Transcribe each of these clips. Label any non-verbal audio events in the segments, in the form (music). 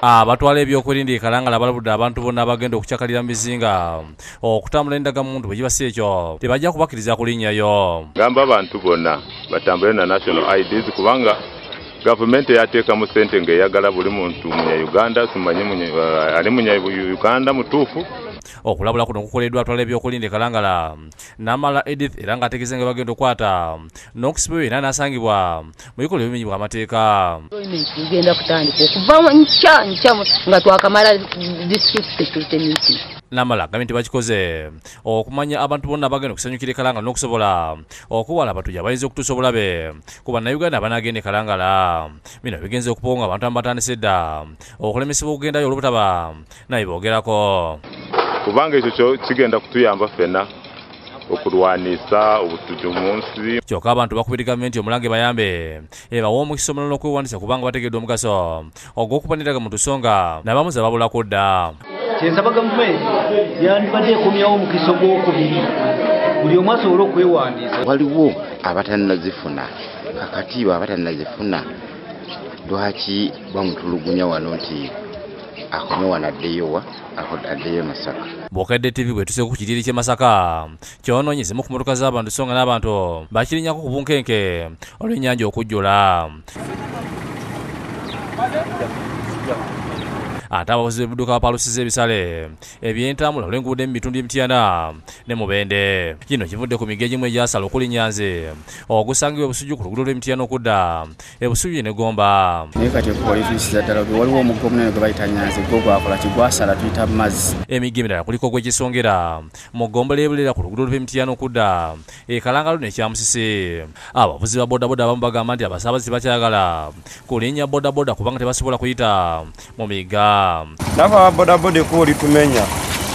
abatwala ah, ebyokwerinda ekalangala balabudde abantu bonna abagenda okukyakalira mizinga oh, okutambula endagamuntu bwekibasi ekyo tebajja kubakiriza kulinnyayo gamba abantu bonna batambule na national ids kubanga gavumenti eyateekamu sente ngaeyagala buli muntu munya uganda simanyi ali eh, munya uganda mutuufu okulabulakuno kukoleddwa twala ebyokulindikala e ngala namala edith era ngaategeze nga bagenda okukwata nokisibe yena nasangibwa mubikolo ebimenyi bwa mateeka genda kutandika okuvamu nca nca nga twakamala disitulitemiti namala gambye nti bakikoze okumanya abantu bonna bagenda okusanyukira ekalangala n'okusobola okuwala abatuja bayinza okutuusa obulabe kuba nauganda abanagenda ekalangala bino bigenza okupoonga abantu abamu batandise dda okulemesebwa okugendayo olwobutaba naye boogerako kubanga ekyo kigenda kutuyamba fena okulwanisa obutujo munsi kyoka abantu bakubira gavumenti omulange bayambe ebawa omukisa omulala okwewandisa kubanga bategedde omugaso ogwokubaniraga mu tusonga nabamuza babulakudda kyensaba gavumenti yandibadde ekomyawo omukisa gwokubiri buli omu asobole okwewandisa waliwo abatalinazifuna kakati bo abatalinazifuna lwaki bamutulugunya wano nti akomewanaddeyowa addeyo masaka bwokedde tv bwetuse ku kidiri kye masaka kyononyezemu ku motoka z'abantu songa n'abantu bakirinyako ku bunkenke olw'ennyanja okujjula ate abakozi bebuduka bapalusiza ebisale ebyentambula olwenguudo emubitundu ebityana ne mubende kino kivudde ku migo egimu egyasala okuli nyanze ogusangibwa ebusujju ku luguudo lw'emityana okudda ebusujju yenegomba emigo emirala kuliko gwekisongera mu ggombola ebulera ku luguudo lw'emityana okudda ekalangalo nekyamusise abavuzi ba bodaboda abamu bagamba nti abasaabazi tebakyagala kulinnya bodaboda kubanga tebasobola kuyita mu migaa nafe ababodaboda ekkubo litumenya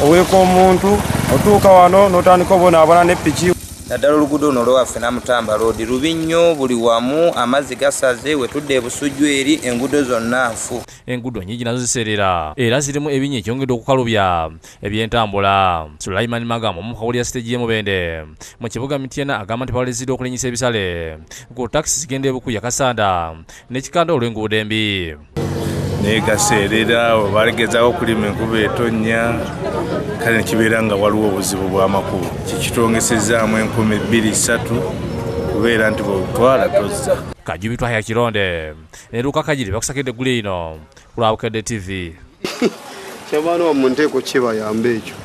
oweeka omuntu otuuka wano notandika obonaabona nepiki naddala oluguudo luno olwewaffe namutamba roodi lubi nnyo buli wamu amazzi gasaze wetudde ebusujju eri enguudo zonna nfu enguudo nyingi nazo ziseerera era zirimu ebinya ekyongedde okukalubya ebyentambula sulaiman magamu omukawulira sitegiemu bende mu kibuga mityena agamba nti balezidde okulinyisa ebisale ku takisi zigenda ebukuya kasanda nekikanda olw'enguudo embi negaseerera bagezaako okulima enkuba etonnya kale nekibeera nga waliwo obuzibu bwamakulu kikitwongesezaamu enkumi ebbiri satu kubeera nti bwetwala tozza kajubitwaya kironde neduuka kajiri bakusakidde eggulu eino kulabukedde tv (laughs) kyamaana wa mu nteeko kibayambe ekyo